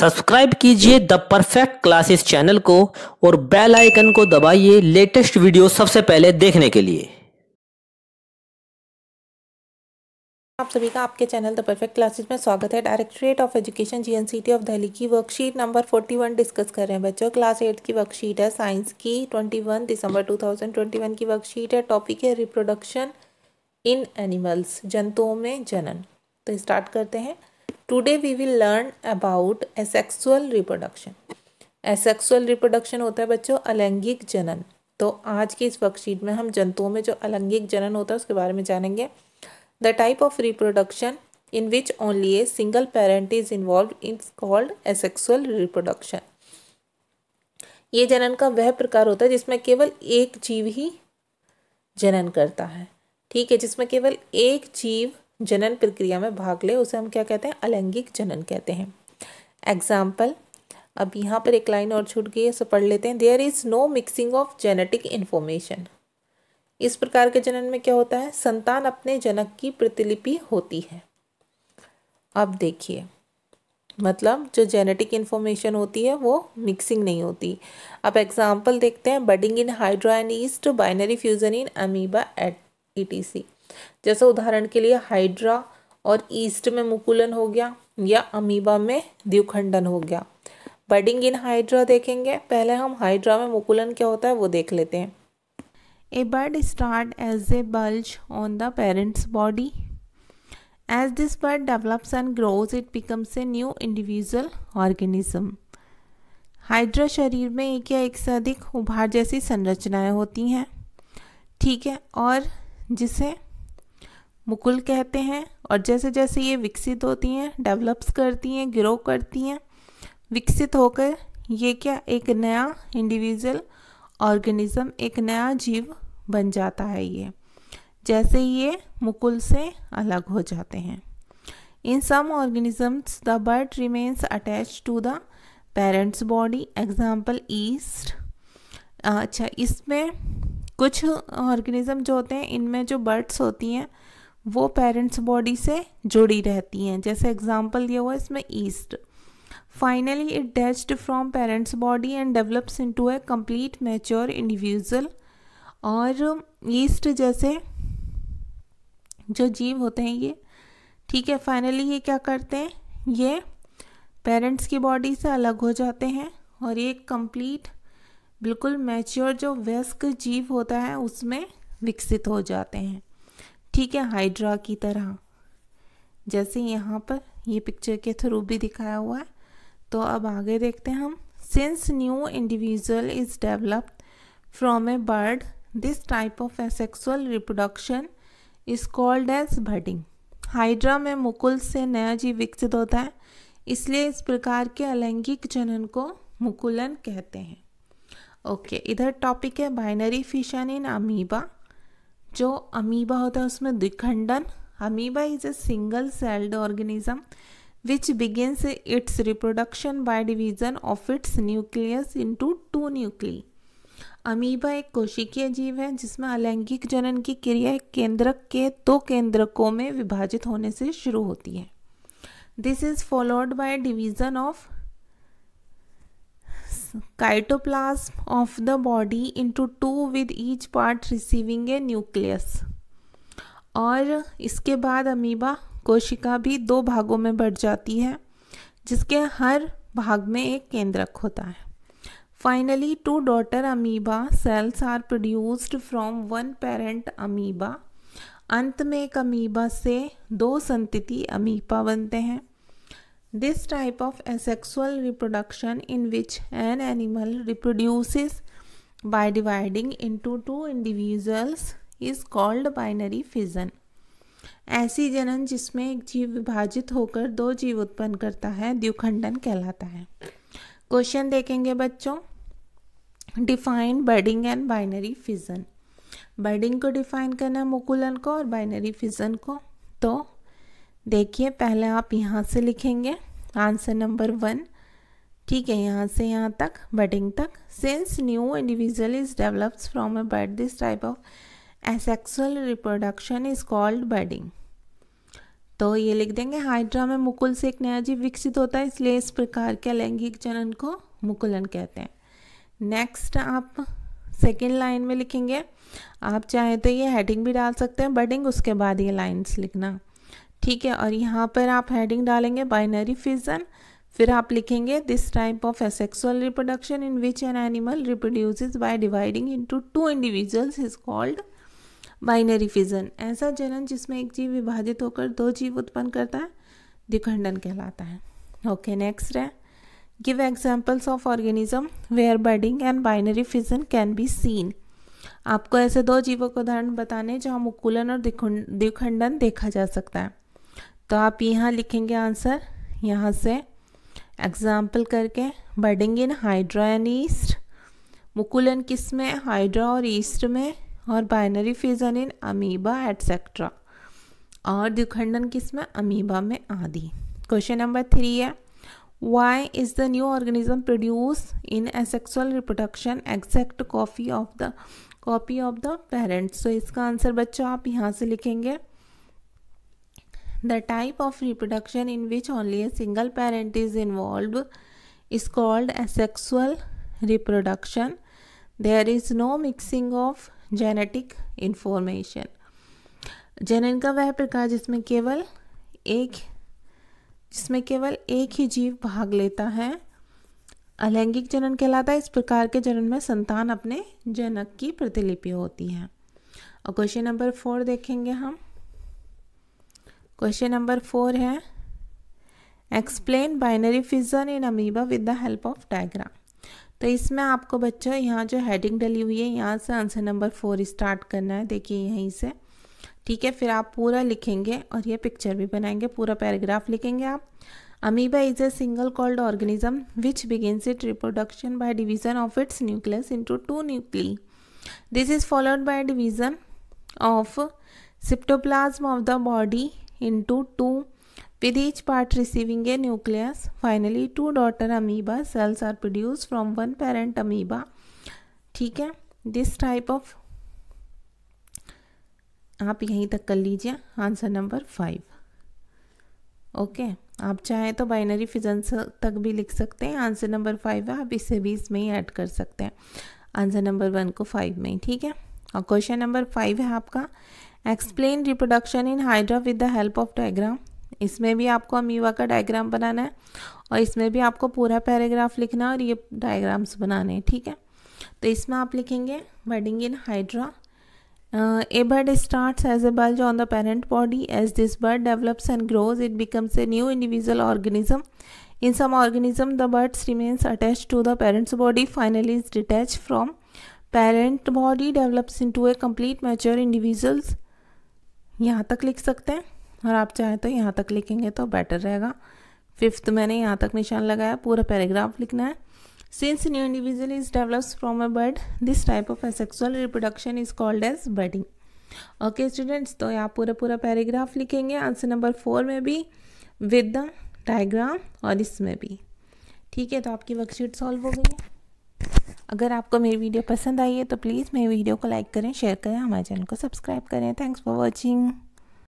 Subscribe कीजिए the perfect classes channel को और बेल आइकन को दबाइए लेटेस्ट वीडियो सबसे पहले देखने के लिए आप सभी का आपके चैनल द परफेक्ट क्लासेस में स्वागत है directorate of education GNCT of Delhi की वर्कशीट नंबर 41 डिस्कस कर रहे हैं बच्चों क्लास एट की वर्कशीट है साइंस की 21 दिसंबर 2021 की वर्कशीट है टॉपिक है रिप्रोडक्शन इन एनिमल्स जंतुओं में जनन तो स्टार्ट करते हैं today we will learn about asexual reproduction asexual reproduction होता है बच्चों अलैंगिक जनन तो आज की इस वर्कशीट में हम जंतुओं में जो अलैंगिक जनन होता है उसके बारे में जानेंगे the type of reproduction in which only a single parent is involved in called asexual reproduction ये जनन का वह प्रकार होता है जिसमें केवल एक जीव ही जनन करता है ठीक है जिसमें केवल एक जीव जनन प्रक्रिया में भाग ले उसे हम क्या कहते हैं अलैंगिक जनन कहते हैं एग्जाम्पल अब यहाँ पर एक लाइन और छूट गई है सो पढ़ लेते हैं there is no mixing of genetic information इस प्रकार के जनन में क्या होता है संतान अपने जनक की प्रतिलिपि होती है अब देखिए मतलब जो जेनेटिक इन्फॉर्मेशन होती है वो मिक्सिंग नहीं होती अब एग्जाम्पल देखते हैं budding in hydra and yeast binary fusion in amoeba etc जैसे उदाहरण के लिए हाइड्रा और ईस्ट में मुकुलन हो गया या अमीबा में द्विखंडन हो गया बडिंग इन हाइड्रा देखेंगे पहले हम हाइड्रा में मुकुलन क्या होता है वो देख लेते हैं a bud start as a bulge on the parents body as this bud develops and grows it becomes a new individual organism hydra शरीर में एक या एक से अधिक उभार जैसी संरचनाएं होती हैं ठीक है और जिसे मुकुल कहते हैं और जैसे जैसे ये विकसित होती हैं डेवलप्स करती हैं ग्रो करती हैं विकसित होकर ये क्या एक नया इंडिविजुअल ऑर्गेनिज्म एक नया जीव बन जाता है ये जैसे ये मुकुल से अलग हो जाते हैं in some organisms the bud remains attach to the parents body example yeast अच्छा इसमें कुछ ऑर्गेनिज्म जो होते हैं इनमें जो बर्ड्स होती हैं वो पेरेंट्स बॉडी से जुड़ी रहती हैं जैसे एग्जाम्पल दिया हुआ है इसमें yeast finally it detaches from parent's body and develops into a complete mature individual और ईस्ट जैसे जो जीव होते हैं ये ठीक है फाइनली ये क्या करते हैं ये पेरेंट्स की बॉडी से अलग हो जाते हैं और ये कंप्लीट बिल्कुल मैच्योर जो वयस्क जीव होता है उसमें विकसित हो जाते हैं ठीक है हाइड्रा की तरह जैसे यहाँ पर ये पिक्चर के थ्रू भी दिखाया हुआ है तो अब आगे देखते हैं हम since new individual is developed from a bud this type of asexual reproduction is called as budding hydra में मुकुल से नया जीव विकसित होता है इसलिए इस प्रकार के अलैंगिक जनन को मुकुलन कहते हैं ओके okay, इधर टॉपिक है बाइनरी फिशन इन अमीबा जो अमीबा होता है उसमें द्विखंडन amoeba is a single celled organism which begins its reproduction by division of its nucleus into two nuclei amoeba एक कोशिकीय जीव है जिसमें अलैंगिक जनन की क्रिया एक केंद्रक के दो केंद्रकों में विभाजित होने से शुरू होती है this is followed by division of cytoplasm of the body into two with each part receiving a nucleus और इसके बाद अमीबा कोशिका भी दो भागों में बढ़ जाती है जिसके हर भाग में एक केंद्रक होता है finally two daughter amoeba cells are produced from one parent amoeba अंत में एक अमीबा से दो संतति अमीबा बनते हैं This type of asexual reproduction in which an animal reproduces by dividing into two individuals is called binary fission. ऐसी जनन जिसमें एक जीव विभाजित होकर दो जीव उत्पन्न करता है द्विखंडन कहलाता है क्वेश्चन देखेंगे बच्चों define budding and binary fission budding को डिफाइन करना मुकुलन को और बाइनरी फिजन को तो देखिए पहले आप यहाँ से लिखेंगे आंसर नंबर वन ठीक है यहाँ से यहाँ तक बडिंग तक since new individual is develops from a bud this type of asexual reproduction is called budding तो ये लिख देंगे हाइड्रा में मुकुल से एक नया जीव विकसित होता है इसलिए इस प्रकार के लैंगिक जनन को मुकुलन कहते हैं नेक्स्ट आप सेकेंड लाइन में लिखेंगे आप चाहे तो ये हेडिंग भी डाल सकते हैं बडिंग उसके बाद ये लाइन्स लिखना ठीक है और यहाँ पर आप हेडिंग डालेंगे बाइनरी फिजन फिर आप लिखेंगे this type of asexual reproduction in which an animal reproduces by dividing into two individuals is called binary fission ऐसा जनन जिसमें एक जीव विभाजित होकर दो जीव उत्पन्न करता है द्विखंडन कहलाता है ओके नेक्स्ट है give examples of organism where budding and binary fission can be seen आपको ऐसे दो जीवों को उदाहरण बताने जहाँ मुकुलन और द्विखंडन देखा जा सकता है तो आप यहाँ लिखेंगे आंसर यहाँ से एग्जाम्पल करके budding in hydra and yeast मुकुलन किस में हाइड्रा और ईस्ट में और binary fission in amoeba et cetera और द्विखंडन किस में अमीबा में आदि क्वेश्चन नंबर थ्री है why is the new organism produce in asexual reproduction exact copy of the copy of the parents तो इसका आंसर बच्चों आप यहाँ से लिखेंगे The type of reproduction in which only a single parent is involved is called asexual reproduction. There is no mixing of genetic information. जनन का वह प्रकार जिसमें केवल एक जिसमें केवल एक ही जीव भाग लेता है अलैंगिक जनन कहलाता है इस प्रकार के जनन में संतान अपने जनक की प्रतिलिपि होती है और क्वेश्चन नंबर फोर देखेंगे हम क्वेश्चन नंबर फोर है explain binary fission in amoeba with the help of diagram तो इसमें आपको बच्चों यहाँ जो हेडिंग डली हुई है यहाँ से आंसर नंबर फोर स्टार्ट करना है देखिए यहीं से ठीक है फिर आप पूरा लिखेंगे और ये पिक्चर भी बनाएंगे पूरा पैराग्राफ लिखेंगे आप amoeba is a single celled organism which begins it reproduction by division of its nucleus into two nuclei this is followed by division of cytoplasm of the body into two with each part receiving a nucleus finally two daughter amoeba cells are produce from one parent amoeba ठीक है this type of आप यहीं तक कर लीजिए answer number five okay आप चाहें तो बाइनरी फिजन तक भी लिख सकते हैं आंसर नंबर फाइव है आप इसे भी इसमें ही ऐड कर सकते हैं आंसर नंबर वन को फाइव में ठीक है और क्वेश्चन नंबर फाइव है आपका explain reproduction in hydra with the help of diagram इसमें भी आपको अमीवा का डायग्राम बनाना है और इसमें भी आपको पूरा पैराग्राफ लिखना है और ये डायग्राम्स बनाने हैं ठीक है तो इसमें आप लिखेंगे budding in hydra a bud start as a bulge on the parent body as this bud develops and grows it becomes a new individual organism some organism the buds remains attach to the parents body finally is detach from parent body develops into a complete mature individuals यहाँ तक लिख सकते हैं और आप चाहें तो यहाँ तक लिखेंगे तो बेटर रहेगा फिफ्थ मैंने यहाँ तक निशान लगाया पूरा पैराग्राफ लिखना है since new individual is develops from a bud this type of asexual reproduction is called as budding okay students तो आप पूरा पूरा पैराग्राफ लिखेंगे आंसर नंबर फोर में भी विद द डायग्राम और इसमें भी ठीक है तो आपकी वर्कशीट सॉल्व हो गई है अगर आपको मेरी वीडियो पसंद आई है तो प्लीज़ मेरी वीडियो को लाइक करें शेयर करें हमारे चैनल को सब्सक्राइब करें थैंक्स फॉर वॉचिंग